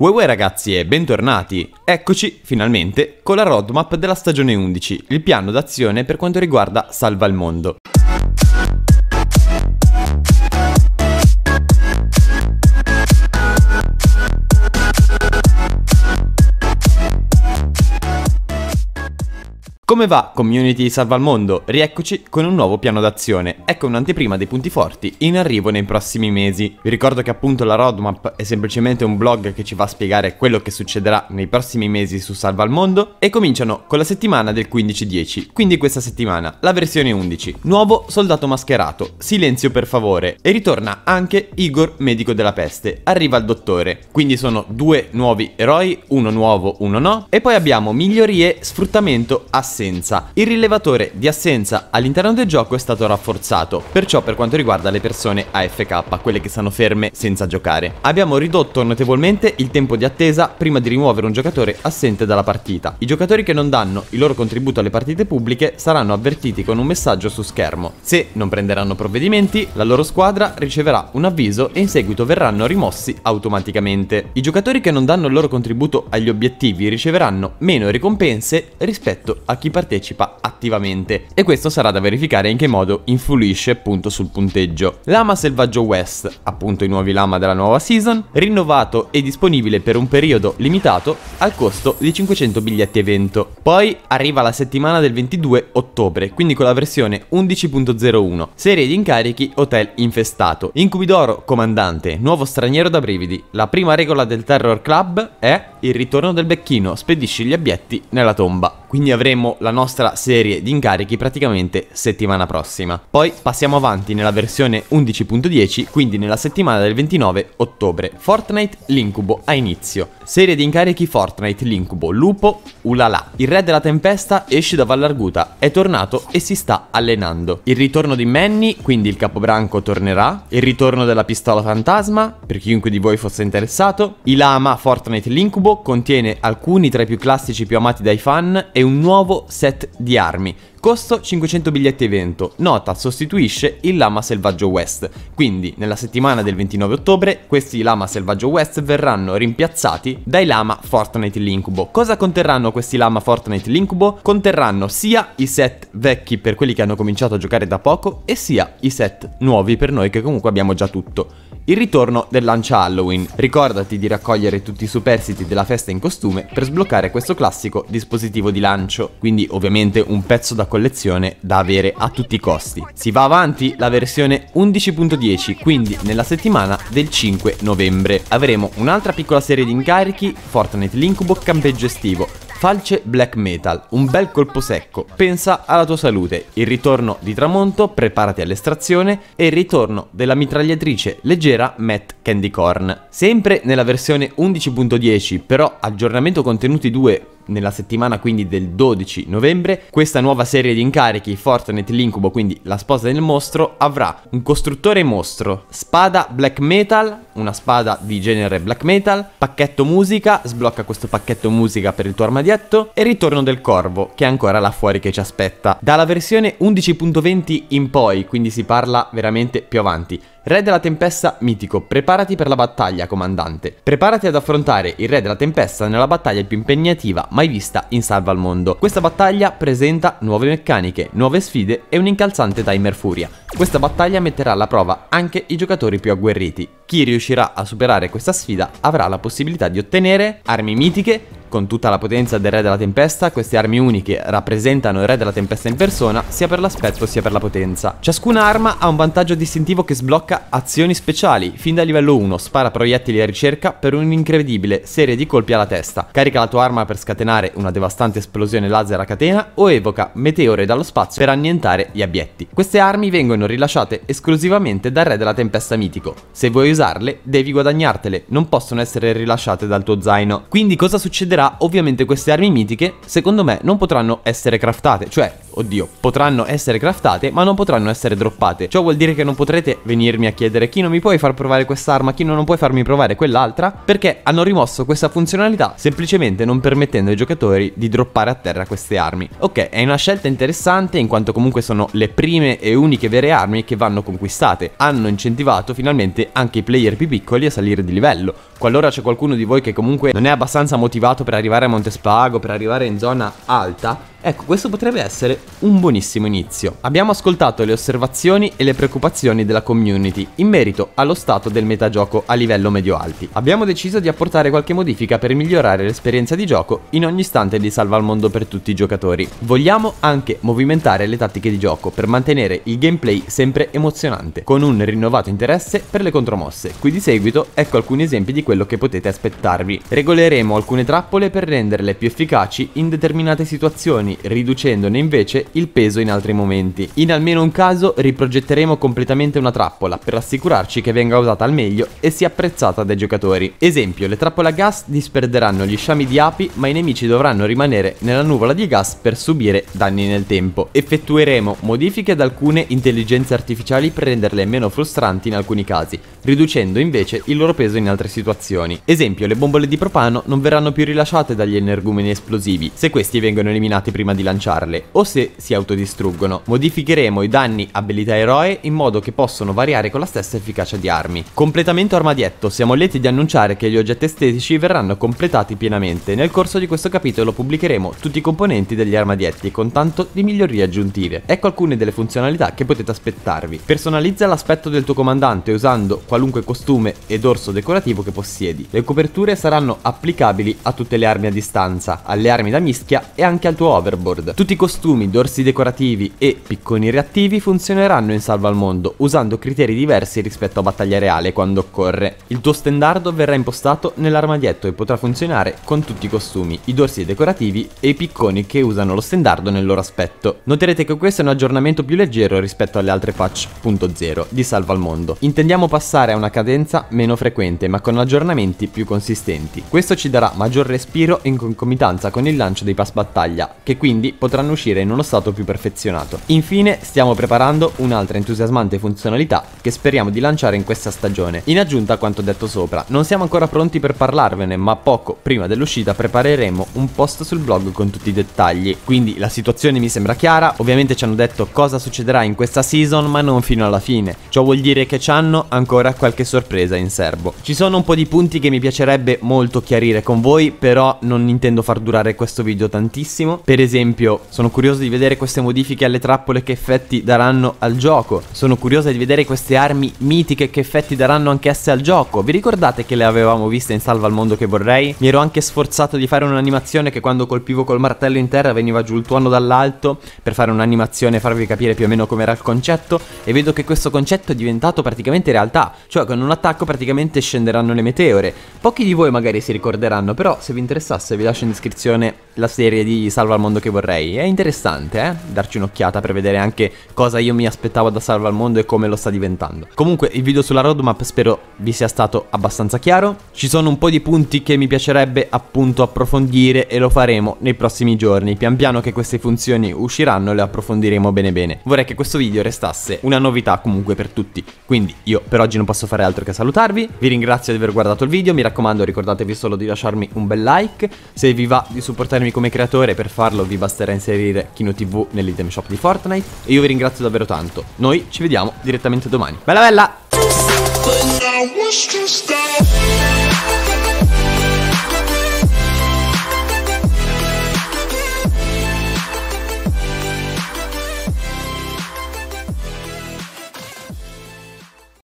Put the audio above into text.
Uè uè ragazzi e eh, bentornati! Eccoci finalmente con la roadmap della stagione 11, il piano d'azione per quanto riguarda Salva il Mondo. Come va community di salva il mondo? Rieccoci con un nuovo piano d'azione, ecco un'anteprima dei punti forti in arrivo nei prossimi mesi. Vi ricordo che appunto la roadmap è semplicemente un blog che ci va a spiegare quello che succederà nei prossimi mesi su salva il mondo e cominciano con la settimana del 15-10, quindi questa settimana la versione 11, nuovo soldato mascherato, silenzio per favore e ritorna anche Igor medico della peste, arriva il dottore, quindi sono due nuovi eroi, uno nuovo, uno no e poi abbiamo migliorie, sfruttamento, assi assenza. Il rilevatore di assenza all'interno del gioco è stato rafforzato, perciò per quanto riguarda le persone AFK, quelle che stanno ferme senza giocare. Abbiamo ridotto notevolmente il tempo di attesa prima di rimuovere un giocatore assente dalla partita. I giocatori che non danno il loro contributo alle partite pubbliche saranno avvertiti con un messaggio su schermo. Se non prenderanno provvedimenti, la loro squadra riceverà un avviso e in seguito verranno rimossi automaticamente. I giocatori che non danno il loro contributo agli obiettivi riceveranno meno ricompense rispetto a chi chi partecipa attivamente e questo sarà da verificare in che modo influisce appunto sul punteggio. Lama Selvaggio West, appunto i nuovi lama della nuova season, rinnovato e disponibile per un periodo limitato al costo di 500 biglietti evento. Poi arriva la settimana del 22 ottobre, quindi con la versione 11.01, serie di incarichi Hotel Infestato. Incubidoro Comandante, nuovo straniero da brividi. La prima regola del Terror Club è il ritorno del becchino, spedisci gli abietti nella tomba quindi avremo la nostra serie di incarichi praticamente settimana prossima. Poi passiamo avanti nella versione 11.10, quindi nella settimana del 29 ottobre. Fortnite l'incubo a inizio. Serie di incarichi Fortnite l'incubo, lupo, ulala. Il re della tempesta esce da Vallarguta, è tornato e si sta allenando. Il ritorno di Manny, quindi il capobranco tornerà. Il ritorno della pistola fantasma, per chiunque di voi fosse interessato. lama Fortnite l'incubo contiene alcuni tra i più classici più amati dai fan e e un nuovo set di armi. Costo 500 biglietti evento. Nota sostituisce il lama selvaggio West. Quindi nella settimana del 29 ottobre questi lama selvaggio West verranno rimpiazzati dai lama Fortnite l'incubo. Cosa conterranno questi lama Fortnite l'incubo? Conterranno sia i set vecchi per quelli che hanno cominciato a giocare da poco e sia i set nuovi per noi che comunque abbiamo già tutto il ritorno del lancio Halloween. Ricordati di raccogliere tutti i superstiti della festa in costume per sbloccare questo classico dispositivo di lancio, quindi ovviamente un pezzo da collezione da avere a tutti i costi. Si va avanti la versione 11.10, quindi nella settimana del 5 novembre. Avremo un'altra piccola serie di incarichi, Fortnite l'incubo campeggio estivo, Falce Black Metal, un bel colpo secco, pensa alla tua salute, il ritorno di tramonto, preparati all'estrazione e il ritorno della mitragliatrice leggera Matt Candycorn. Sempre nella versione 11.10, però aggiornamento contenuti 2 nella settimana quindi del 12 novembre, questa nuova serie di incarichi, Fortnite l'incubo, quindi la sposa del mostro, avrà un costruttore mostro, spada black metal, una spada di genere black metal, pacchetto musica, sblocca questo pacchetto musica per il tuo armadietto e ritorno del corvo, che è ancora là fuori che ci aspetta. Dalla versione 11.20 in poi, quindi si parla veramente più avanti. Re della Tempesta mitico, preparati per la battaglia, comandante. Preparati ad affrontare il Re della Tempesta nella battaglia più impegnativa mai vista in Salva al Mondo. Questa battaglia presenta nuove meccaniche, nuove sfide e un incalzante timer furia. Questa battaglia metterà alla prova anche i giocatori più agguerriti. Chi riuscirà a superare questa sfida avrà la possibilità di ottenere armi mitiche, con tutta la potenza del Re della Tempesta, queste armi uniche rappresentano il Re della Tempesta in persona, sia per l'aspetto sia per la potenza. Ciascuna arma ha un vantaggio distintivo che sblocca azioni speciali. Fin da livello 1 spara proiettili a ricerca per un'incredibile serie di colpi alla testa. Carica la tua arma per scatenare una devastante esplosione laser a catena o evoca meteore dallo spazio per annientare gli abietti. Queste armi vengono rilasciate esclusivamente dal Re della Tempesta mitico. Se vuoi usarle, devi guadagnartele, non possono essere rilasciate dal tuo zaino. Quindi cosa succederà? ovviamente queste armi mitiche, secondo me, non potranno essere craftate, cioè oddio, potranno essere craftate ma non potranno essere droppate. Ciò vuol dire che non potrete venirmi a chiedere chi non mi puoi far provare quest'arma, chi non puoi farmi provare quell'altra, perché hanno rimosso questa funzionalità semplicemente non permettendo ai giocatori di droppare a terra queste armi. Ok, è una scelta interessante in quanto comunque sono le prime e uniche vere armi che vanno conquistate. Hanno incentivato finalmente anche i player più piccoli a salire di livello. Qualora c'è qualcuno di voi che comunque non è abbastanza motivato per arrivare a Montespago, per arrivare in zona alta, Ecco, questo potrebbe essere un buonissimo inizio. Abbiamo ascoltato le osservazioni e le preoccupazioni della community in merito allo stato del metagioco a livello medio-alti. Abbiamo deciso di apportare qualche modifica per migliorare l'esperienza di gioco in ogni istante di salva al mondo per tutti i giocatori. Vogliamo anche movimentare le tattiche di gioco per mantenere il gameplay sempre emozionante, con un rinnovato interesse per le contromosse. Qui di seguito ecco alcuni esempi di quello che potete aspettarvi. Regoleremo alcune trappole per renderle più efficaci in determinate situazioni azioni, riducendone invece il peso in altri momenti. In almeno un caso riprogetteremo completamente una trappola per assicurarci che venga usata al meglio e sia apprezzata dai giocatori. Esempio, le trappole a gas disperderanno gli sciami di api ma i nemici dovranno rimanere nella nuvola di gas per subire danni nel tempo. Effettueremo modifiche ad alcune intelligenze artificiali per renderle meno frustranti in alcuni casi, riducendo invece il loro peso in altre situazioni. Esempio, le bombole di propano non verranno più rilasciate dagli energumeni esplosivi se questi vengono eliminati prima prima di lanciarle o se si autodistruggono. Modificheremo i danni abilità eroe in modo che possono variare con la stessa efficacia di armi. Completamento armadietto, siamo lieti di annunciare che gli oggetti estetici verranno completati pienamente. Nel corso di questo capitolo pubblicheremo tutti i componenti degli armadietti con tanto di migliorie aggiuntive. Ecco alcune delle funzionalità che potete aspettarvi. Personalizza l'aspetto del tuo comandante usando qualunque costume e dorso decorativo che possiedi. Le coperture saranno applicabili a tutte le armi a distanza, alle armi da mischia e anche al tuo over motherboard. Tutti i costumi, dorsi decorativi e picconi reattivi funzioneranno in salva al mondo, usando criteri diversi rispetto a battaglia reale quando occorre. Il tuo stendardo verrà impostato nell'armadietto e potrà funzionare con tutti i costumi, i dorsi decorativi e i picconi che usano lo stendardo nel loro aspetto. Noterete che questo è un aggiornamento più leggero rispetto alle altre patch.0 di salva al mondo. Intendiamo passare a una cadenza meno frequente ma con aggiornamenti più consistenti. Questo ci darà maggior respiro in concomitanza con il lancio dei pass battaglia che quindi potranno uscire in uno stato più perfezionato. Infine stiamo preparando un'altra entusiasmante funzionalità che speriamo di lanciare in questa stagione. In aggiunta a quanto detto sopra, non siamo ancora pronti per parlarvene, ma poco prima dell'uscita prepareremo un post sul blog con tutti i dettagli. Quindi la situazione mi sembra chiara, ovviamente ci hanno detto cosa succederà in questa season, ma non fino alla fine. Ciò vuol dire che ci hanno ancora qualche sorpresa in serbo. Ci sono un po' di punti che mi piacerebbe molto chiarire con voi, però non intendo far durare questo video tantissimo. Per esempio esempio, sono curioso di vedere queste modifiche alle trappole che effetti daranno al gioco. Sono curioso di vedere queste armi mitiche che effetti daranno anch'esse al gioco. Vi ricordate che le avevamo viste in Salva al mondo che vorrei? Mi ero anche sforzato di fare un'animazione che quando colpivo col martello in terra veniva giù il tuono dall'alto per fare un'animazione e farvi capire più o meno com'era il concetto e vedo che questo concetto è diventato praticamente realtà, cioè con un attacco praticamente scenderanno le meteore. Pochi di voi magari si ricorderanno, però se vi interessasse vi lascio in descrizione la serie di Salva al mondo mondo che vorrei. È interessante, eh? Darci un'occhiata per vedere anche cosa io mi aspettavo da Salva al Mondo e come lo sta diventando. Comunque il video sulla roadmap spero vi sia stato abbastanza chiaro. Ci sono un po' di punti che mi piacerebbe appunto approfondire e lo faremo nei prossimi giorni. Pian piano che queste funzioni usciranno le approfondiremo bene bene. Vorrei che questo video restasse una novità comunque per tutti. Quindi io per oggi non posso fare altro che salutarvi. Vi ringrazio di aver guardato il video. Mi raccomando ricordatevi solo di lasciarmi un bel like. Se vi va di supportarmi come creatore per farlo vi basterà inserire Kino TV nell'item shop di Fortnite e io vi ringrazio davvero tanto. Noi ci vediamo direttamente domani. Bella bella!